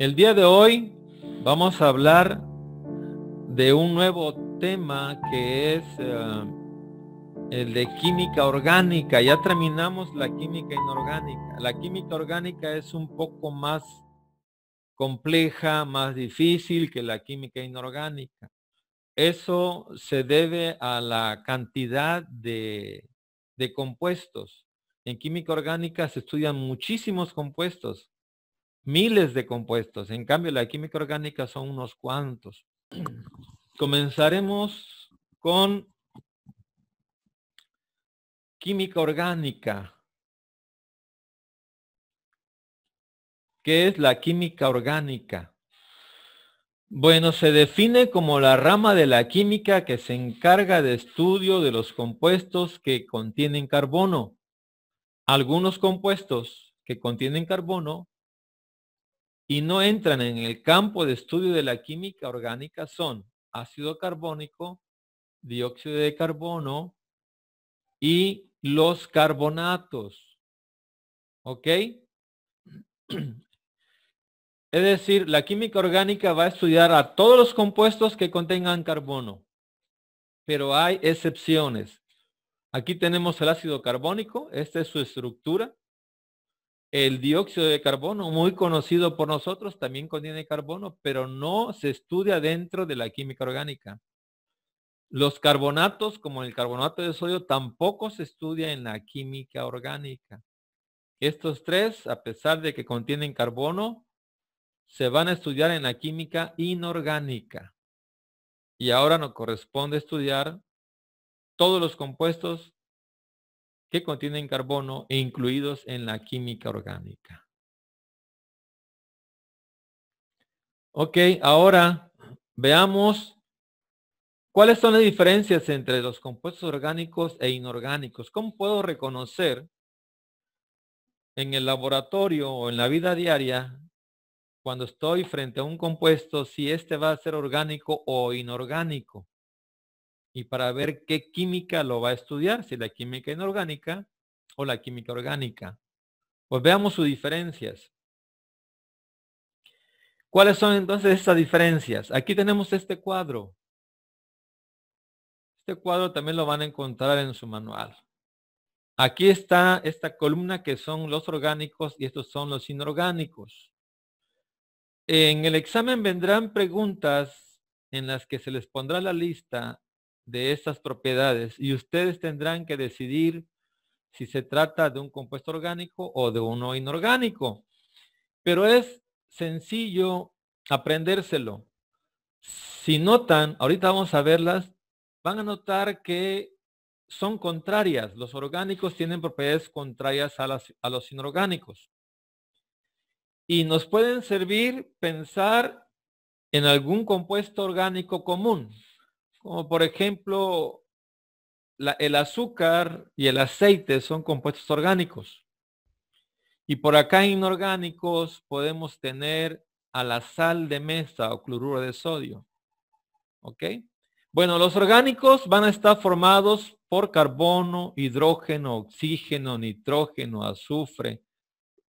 El día de hoy vamos a hablar de un nuevo tema que es eh, el de química orgánica. Ya terminamos la química inorgánica. La química orgánica es un poco más compleja, más difícil que la química inorgánica. Eso se debe a la cantidad de compuestos. En química orgánica se estudian muchísimos compuestos miles de compuestos. En cambio, la química orgánica son unos cuantos. Comenzaremos con química orgánica. ¿Qué es la química orgánica? Bueno, se define como la rama de la química que se encarga de estudio de los compuestos que contienen carbono. Algunos compuestos que contienen carbono y no entran en el campo de estudio de la química orgánica son ácido carbónico, dióxido de carbono y los carbonatos. ¿Ok? Es decir, la química orgánica va a estudiar a todos los compuestos que contengan carbono, pero hay excepciones. Aquí tenemos el ácido carbónico, esta es su estructura. El dióxido de carbono, muy conocido por nosotros, también contiene carbono, pero no se estudia dentro de la química orgánica. Los carbonatos, como el carbonato de sodio, tampoco se estudia en la química orgánica. Estos tres, a pesar de que contienen carbono, se van a estudiar en la química inorgánica. Y ahora nos corresponde estudiar todos los compuestos que contienen carbono e incluidos en la química orgánica. Ok, ahora veamos cuáles son las diferencias entre los compuestos orgánicos e inorgánicos. ¿Cómo puedo reconocer en el laboratorio o en la vida diaria cuando estoy frente a un compuesto si este va a ser orgánico o inorgánico? y para ver qué química lo va a estudiar, si la química inorgánica o la química orgánica. Pues veamos sus diferencias. ¿Cuáles son entonces estas diferencias? Aquí tenemos este cuadro. Este cuadro también lo van a encontrar en su manual. Aquí está esta columna que son los orgánicos y estos son los inorgánicos. En el examen vendrán preguntas en las que se les pondrá la lista de estas propiedades y ustedes tendrán que decidir si se trata de un compuesto orgánico o de uno inorgánico. Pero es sencillo aprendérselo. Si notan, ahorita vamos a verlas, van a notar que son contrarias. Los orgánicos tienen propiedades contrarias a, las, a los inorgánicos. Y nos pueden servir pensar en algún compuesto orgánico común como por ejemplo el azúcar y el aceite son compuestos orgánicos. Y por acá inorgánicos podemos tener a la sal de mesa o cloruro de sodio. ¿Ok? Bueno, los orgánicos van a estar formados por carbono, hidrógeno, oxígeno, nitrógeno, azufre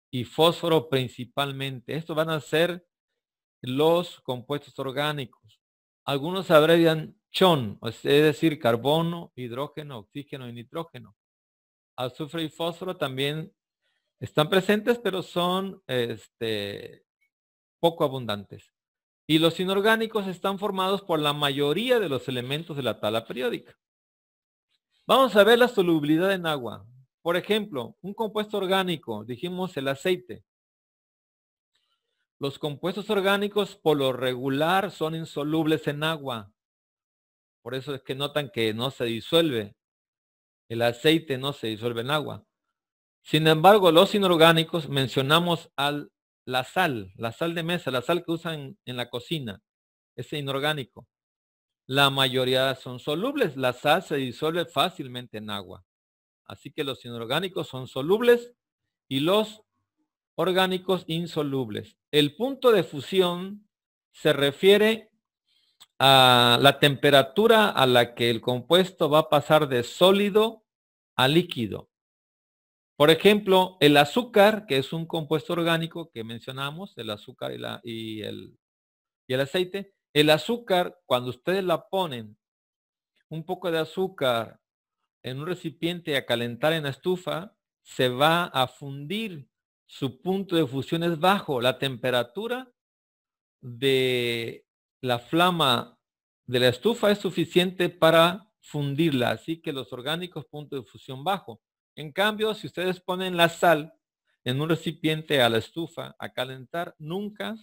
y fósforo principalmente. Estos van a ser los compuestos orgánicos. Algunos abrevian chon, es decir, carbono, hidrógeno, oxígeno y nitrógeno. Azufre y fósforo también están presentes, pero son este, poco abundantes. Y los inorgánicos están formados por la mayoría de los elementos de la tala periódica. Vamos a ver la solubilidad en agua. Por ejemplo, un compuesto orgánico, dijimos el aceite. Los compuestos orgánicos por lo regular son insolubles en agua. Por eso es que notan que no se disuelve. El aceite no se disuelve en agua. Sin embargo, los inorgánicos mencionamos al, la sal, la sal de mesa, la sal que usan en la cocina. Ese inorgánico. La mayoría son solubles. La sal se disuelve fácilmente en agua. Así que los inorgánicos son solubles y los orgánicos insolubles. El punto de fusión se refiere a la temperatura a la que el compuesto va a pasar de sólido a líquido. Por ejemplo, el azúcar, que es un compuesto orgánico que mencionamos, el azúcar y, la, y, el, y el aceite, el azúcar, cuando ustedes la ponen un poco de azúcar en un recipiente a calentar en la estufa, se va a fundir. Su punto de fusión es bajo. La temperatura de la flama de la estufa es suficiente para fundirla, así que los orgánicos punto de fusión bajo. En cambio, si ustedes ponen la sal en un recipiente a la estufa a calentar, nunca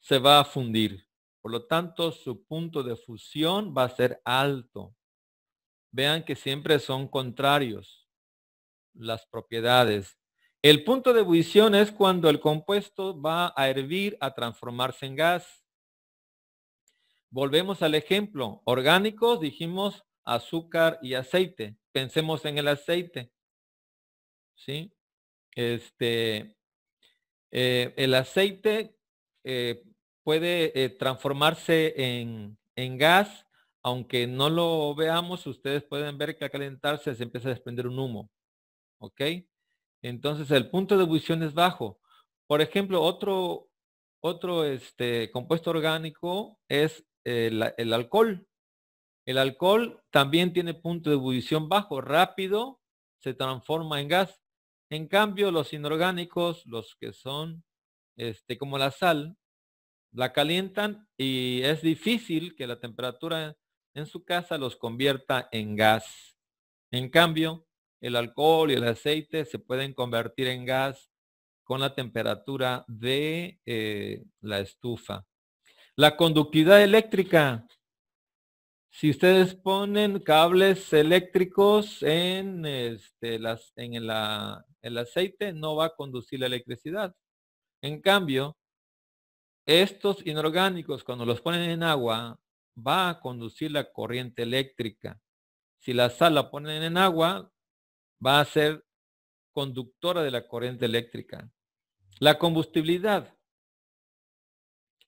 se va a fundir. Por lo tanto, su punto de fusión va a ser alto. Vean que siempre son contrarios las propiedades. El punto de ebullición es cuando el compuesto va a hervir, a transformarse en gas. Volvemos al ejemplo. Orgánicos dijimos azúcar y aceite. Pensemos en el aceite. ¿Sí? Este, eh, el aceite eh, puede eh, transformarse en, gas, aunque no lo veamos, ustedes pueden ver que al calentarse se empieza a desprender un humo. ¿Ok? Entonces el punto de ebullición es bajo. Por ejemplo, otro, otro este, compuesto orgánico es el, alcohol. El alcohol también tiene punto de ebullición bajo, rápido se transforma en gas. En cambio, los inorgánicos, los que son este, como la sal, la calientan y es difícil que la temperatura en su casa los convierta en gas. En cambio, el alcohol y el aceite se pueden convertir en gas con la temperatura de eh, la estufa. La conductividad eléctrica. Si ustedes ponen cables eléctricos en, este, el aceite, no va a conducir la electricidad. En cambio, estos inorgánicos, cuando los ponen en agua, va a conducir la corriente eléctrica. Si la sal la ponen en agua, va a ser conductora de la corriente eléctrica. La combustibilidad.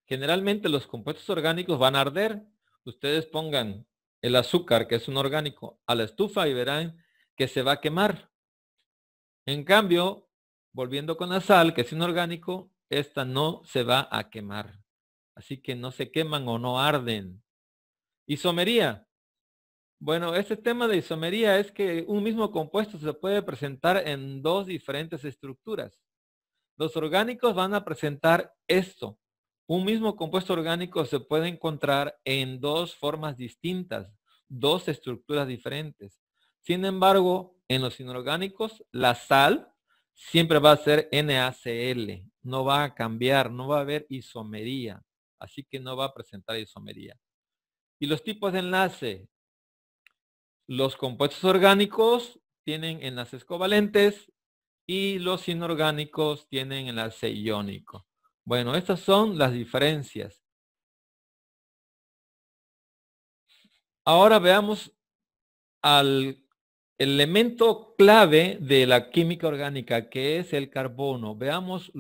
Generalmente los compuestos orgánicos van a arder. Ustedes pongan el azúcar, que es un orgánico, a la estufa y verán que se va a quemar. En cambio, volviendo con la sal, que es inorgánico, esta no se va a quemar. Así que no se queman o no arden. Isomería. Bueno, este tema de isomería es que un mismo compuesto se puede presentar en dos diferentes estructuras. Los orgánicos van a presentar esto, un mismo compuesto orgánico se puede encontrar en dos formas distintas, dos estructuras diferentes. Sin embargo, en los inorgánicos, la sal siempre va a ser NaCl, no va a cambiar, no va a haber isomería, así que no va a presentar isomería. Y los tipos de enlace, los compuestos orgánicos tienen enlaces covalentes y los inorgánicos tienen enlace iónico. Bueno, estas son las diferencias. Ahora veamos al elemento clave de la química orgánica, que es el carbono. Veamos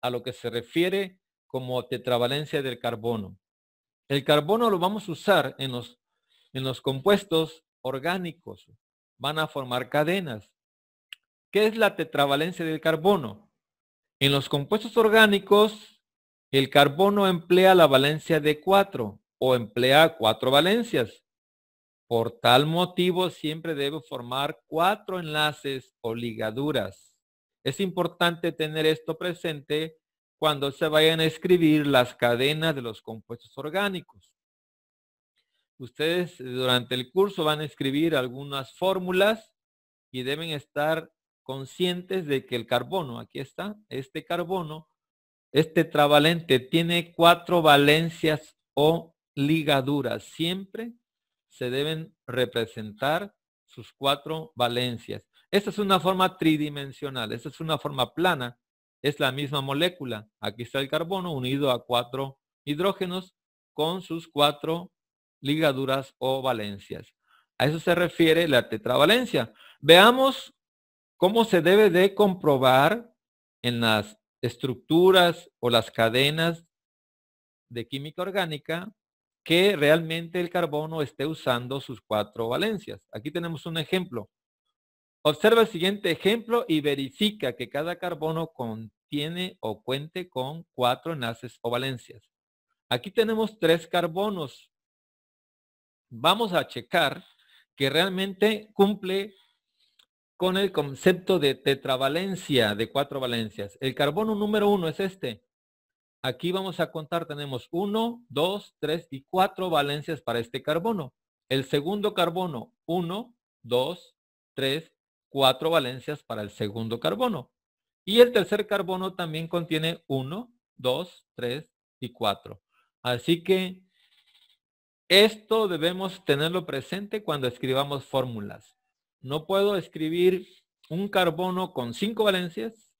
a lo que se refiere como tetravalencia del carbono. El carbono lo vamos a usar en los, en los compuestos orgánicos. Van a formar cadenas. ¿Qué es la tetravalencia del carbono? En los compuestos orgánicos, el carbono emplea la valencia de 4 o emplea cuatro valencias. Por tal motivo, siempre debe formar cuatro enlaces o ligaduras. Es importante tener esto presente cuando se vayan a escribir las cadenas de los compuestos orgánicos. Ustedes durante el curso van a escribir algunas fórmulas y deben estar conscientes de que el carbono, aquí está, este carbono, este tetravalente, tiene cuatro valencias o ligaduras. Siempre se deben representar sus cuatro valencias. Esta es una forma tridimensional, esta es una forma plana, es la misma molécula. Aquí está el carbono unido a cuatro hidrógenos con sus cuatro ligaduras o valencias. A eso se refiere la tetravalencia. Veamos cómo se debe de comprobar en las estructuras o las cadenas de química orgánica que realmente el carbono esté usando sus cuatro valencias. Aquí tenemos un ejemplo. Observa el siguiente ejemplo y verifica que cada carbono contiene o cuente con cuatro enlaces o valencias. Aquí tenemos tres carbonos. Vamos a checar que realmente cumple con el concepto de tetravalencia, de cuatro valencias. El carbono número uno es este. Aquí vamos a contar, tenemos uno, dos, tres y cuatro valencias para este carbono. El segundo carbono, uno, dos, tres, cuatro valencias para el segundo carbono. Y el tercer carbono también contiene uno, dos, tres y cuatro. Así que esto debemos tenerlo presente cuando escribamos fórmulas no puedo escribir un carbono con cinco valencias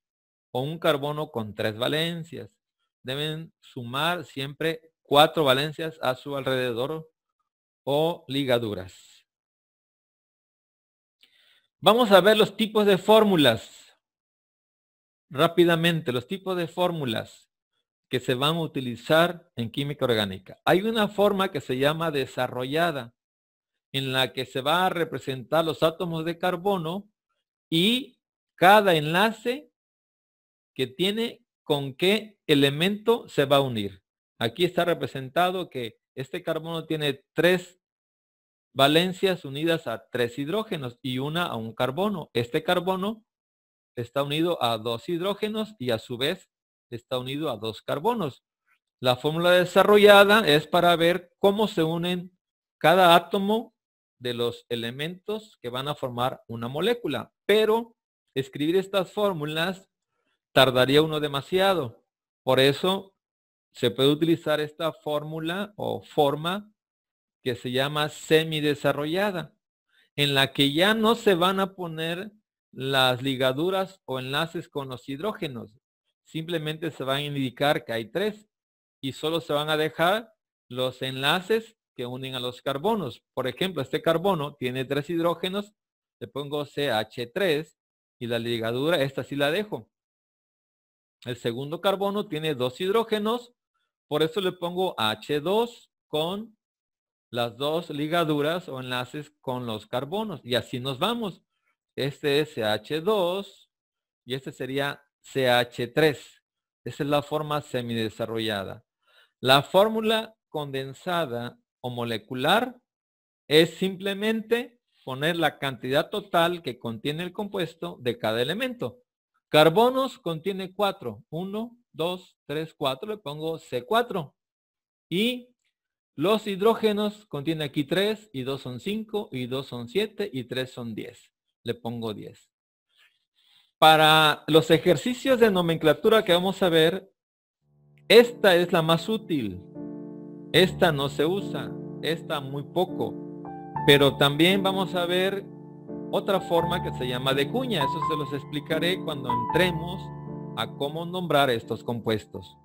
o un carbono con tres valencias. Deben sumar siempre cuatro valencias a su alrededor o ligaduras. Vamos a ver los tipos de fórmulas. Rápidamente, los tipos de fórmulas que se van a utilizar en química orgánica. Hay una forma que se llama desarrollada en la que se va a representar los átomos de carbono y cada enlace que tiene con qué elemento se va a unir. Aquí está representado que este carbono tiene tres valencias unidas a tres hidrógenos y una a un carbono. Este carbono está unido a dos hidrógenos y a su vez está unido a dos carbonos. La fórmula desarrollada es para ver cómo se unen cada átomo de los elementos que van a formar una molécula. Pero escribir estas fórmulas tardaría uno demasiado. Por eso se puede utilizar esta fórmula o forma que se llama semidesarrollada, en la que ya no se van a poner las ligaduras o enlaces con los hidrógenos. Simplemente se van a indicar que hay tres y solo se van a dejar los enlaces que unen a los carbonos. Por ejemplo, este carbono tiene tres hidrógenos, le pongo CH3 y la ligadura, esta sí la dejo. El segundo carbono tiene dos hidrógenos, por eso le pongo H2 con las dos ligaduras o enlaces con los carbonos. Y así nos vamos. Este es CH2 y este sería CH3. Esa es la forma semidesarrollada. La fórmula condensada o molecular es simplemente poner la cantidad total que contiene el compuesto de cada elemento. Carbonos contiene 4. 1, 2, 3, 4. Le pongo C4. Y los hidrógenos contiene aquí 3 y 2 son 5 y 2 son 7 y 3 son 10. Le pongo 10. Para los ejercicios de nomenclatura que vamos a ver, esta es la más útil. Esta no se usa, esta muy poco. Pero también vamos a ver otra forma que se llama de cuña. Eso se los explicaré cuando entremos a cómo nombrar estos compuestos.